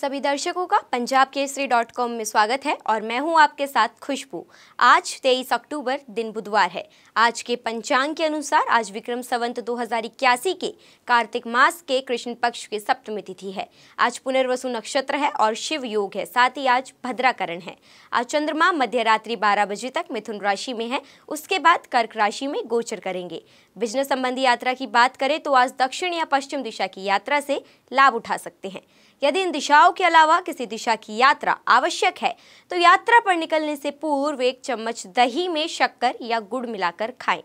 सभी दर्शकों का पंजाब केसरी डॉट कॉम में स्वागत है और मैं हूं आपके साथ खुशबू आज 23 अक्टूबर दिन बुधवार है आज के पंचांग के अनुसार आज विक्रम संवंत दो के कार्तिक मास के कृष्ण पक्ष की सप्तमी तिथि है आज पुनर्वसु नक्षत्र है और शिव योग है साथ ही आज भद्राकरण है आज चंद्रमा मध्य रात्रि बारह बजे तक मिथुन राशि में है उसके बाद कर्क राशि में गोचर करेंगे बिजनेस संबंधी यात्रा की बात करें तो आज दक्षिण या पश्चिम दिशा की यात्रा से लाभ उठा सकते हैं यदि इन दिशाओं के अलावा किसी दिशा की यात्रा आवश्यक है तो यात्रा पर निकलने से पूर्व एक चम्मच दही में शक्कर या गुड़ मिलाकर खाएं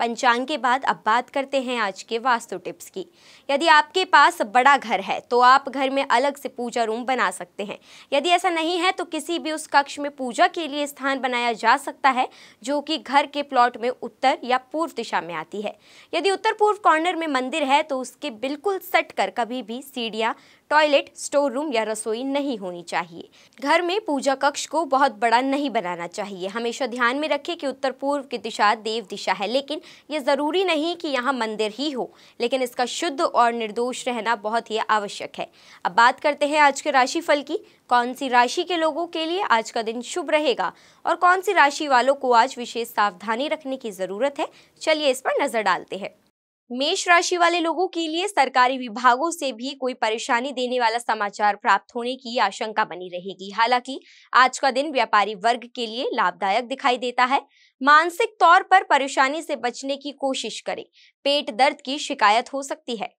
पंचांग के बाद अब बात करते हैं आज के वास्तु टिप्स की यदि आपके पास बड़ा घर है तो आप घर में अलग से पूजा रूम बना सकते हैं यदि ऐसा नहीं है तो किसी भी उस कक्ष में पूजा के लिए स्थान बनाया जा सकता है जो कि घर के प्लॉट में उत्तर या पूर्व दिशा में आती है यदि उत्तर पूर्व कॉर्नर में मंदिर है तो उसके बिल्कुल सट कर कभी भी सीढ़ियाँ टॉयलेट स्टोर रूम या रसोई नहीं होनी चाहिए घर में पूजा कक्ष को बहुत बड़ा नहीं बनाना चाहिए हमेशा ध्यान में रखें कि उत्तर पूर्व की दिशा देव दिशा है लेकिन ये ज़रूरी नहीं कि यहाँ मंदिर ही हो लेकिन इसका शुद्ध और निर्दोष रहना बहुत ही आवश्यक है अब बात करते हैं आज के राशिफल की कौन सी राशि के लोगों के लिए आज का दिन शुभ रहेगा और कौन सी राशि वालों को आज विशेष सावधानी रखने की ज़रूरत है चलिए इस पर नज़र डालते हैं मेष राशि वाले लोगों के लिए सरकारी विभागों से भी कोई परेशानी देने वाला समाचार प्राप्त होने की आशंका बनी रहेगी हालांकि आज का दिन व्यापारी वर्ग के लिए लाभदायक दिखाई देता है मानसिक तौर पर परेशानी से बचने की कोशिश करें पेट दर्द की शिकायत हो सकती है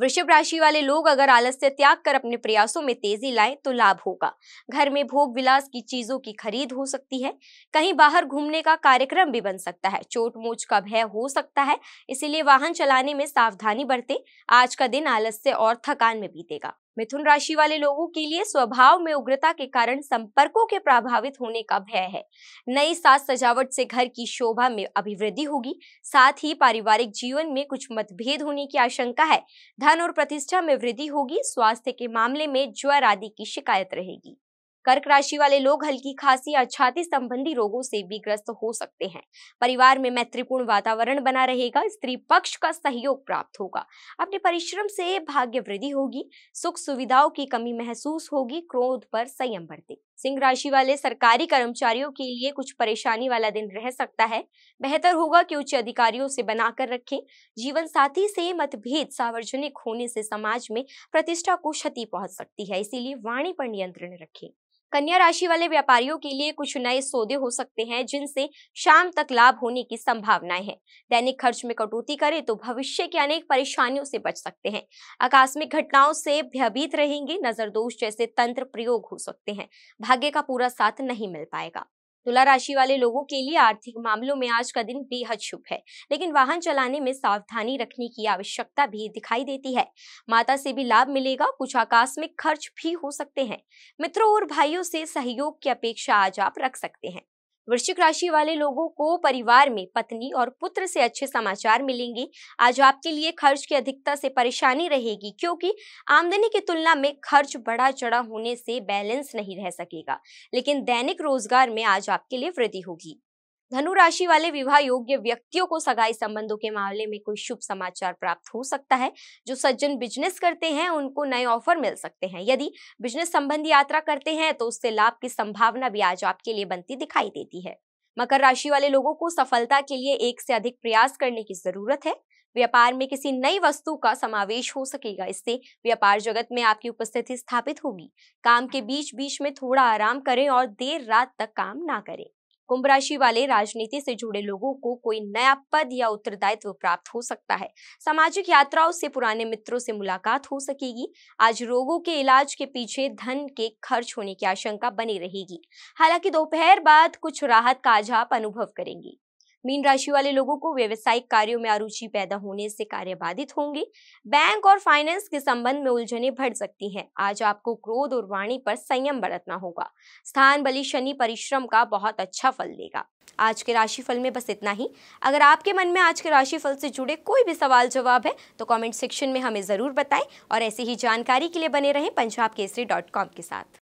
वृषभ राशि वाले लोग अगर आलस्य त्याग कर अपने प्रयासों में तेजी लाएं तो लाभ होगा घर में भोग विलास की चीजों की खरीद हो सकती है कहीं बाहर घूमने का कार्यक्रम भी बन सकता है चोट मोच का भय हो सकता है इसीलिए वाहन चलाने में सावधानी बरते आज का दिन आलस्य और थकान में बीतेगा मिथुन राशि वाले लोगों के लिए स्वभाव में उग्रता के कारण संपर्कों के प्रभावित होने का भय है नई साज सजावट से घर की शोभा में अभिवृद्धि होगी साथ ही पारिवारिक जीवन में कुछ मतभेद होने की आशंका है धन और प्रतिष्ठा में वृद्धि होगी स्वास्थ्य के मामले में ज्वर आदि की शिकायत रहेगी कर्क राशि वाले लोग हल्की खांसी या छाती संबंधी रोगों से भी ग्रस्त हो सकते हैं परिवार में मैत्रीपूर्ण वातावरण बना रहेगा स्त्री पक्ष का सहयोग प्राप्त होगा अपने परिश्रम से भाग्य वृद्धि होगी सुख सुविधाओं की कमी महसूस होगी क्रोध पर संयम बरते सिंह राशि वाले सरकारी कर्मचारियों के लिए कुछ परेशानी वाला दिन रह सकता है बेहतर होगा कि उच्च अधिकारियों से बनाकर रखें जीवन साथी से मतभेद सार्वजनिक होने से समाज में प्रतिष्ठा को क्षति पहुंच सकती है इसीलिए वाणी पर नियंत्रण रखें कन्या राशि वाले व्यापारियों के लिए कुछ नए सौदे हो सकते हैं जिनसे शाम तक लाभ होने की संभावनाएं हैं दैनिक खर्च में कटौती करें तो भविष्य की अनेक परेशानियों से बच सकते हैं आकस्मिक घटनाओं से भयभीत रहेंगे नजरदोष जैसे तंत्र प्रयोग हो सकते हैं भाग्य का पूरा साथ नहीं मिल पाएगा तुला राशि वाले लोगों के लिए आर्थिक मामलों में आज का दिन बेहद शुभ है लेकिन वाहन चलाने में सावधानी रखने की आवश्यकता भी दिखाई देती है माता से भी लाभ मिलेगा कुछ आकस्मिक खर्च भी हो सकते हैं मित्रों और भाइयों से सहयोग की अपेक्षा आज आप रख सकते हैं वृश्चिक राशि वाले लोगों को परिवार में पत्नी और पुत्र से अच्छे समाचार मिलेंगे आज आपके लिए खर्च की अधिकता से परेशानी रहेगी क्योंकि आमदनी की तुलना में खर्च बढ़ा चढ़ा होने से बैलेंस नहीं रह सकेगा लेकिन दैनिक रोजगार में आज आपके लिए वृद्धि होगी धनु राशि वाले विवाह योग्य व्यक्तियों को सगाई संबंधों के मामले में कोई शुभ समाचार प्राप्त हो सकता है जो सज्जन बिजनेस करते हैं उनको नए ऑफर मिल सकते हैं यदि बिजनेस संबंधी यात्रा करते हैं तो उससे लाभ की संभावना भी आज आपके लिए बनती दिखाई देती है मकर राशि वाले लोगों को सफलता के लिए एक से अधिक प्रयास करने की जरूरत है व्यापार में किसी नई वस्तु का समावेश हो सकेगा इससे व्यापार जगत में आपकी उपस्थिति स्थापित होगी काम के बीच बीच में थोड़ा आराम करें और देर रात तक काम ना करें कुंभ राशि वाले राजनीति से जुड़े लोगों को कोई नया पद या उत्तरदायित्व प्राप्त हो सकता है सामाजिक यात्राओं से पुराने मित्रों से मुलाकात हो सकेगी आज रोगों के इलाज के पीछे धन के खर्च होने की आशंका बनी रहेगी हालांकि दोपहर बाद कुछ राहत का आझाप अनुभव करेंगी मीन राशि वाले लोगों को व्यवसायिक कार्यों में अरुचि पैदा होने से कार्य बाधित होंगे बैंक और फाइनेंस के संबंध में उलझने बढ़ सकती हैं आज आपको क्रोध और वाणी पर संयम बरतना होगा स्थान बलि शनि परिश्रम का बहुत अच्छा फल देगा आज के राशिफल में बस इतना ही अगर आपके मन में आज के राशिफल से जुड़े कोई भी सवाल जवाब है तो कमेंट सेक्शन में हमें ज़रूर बताएं और ऐसी ही जानकारी के लिए बने रहें पंजाब केसरी डॉट कॉम के साथ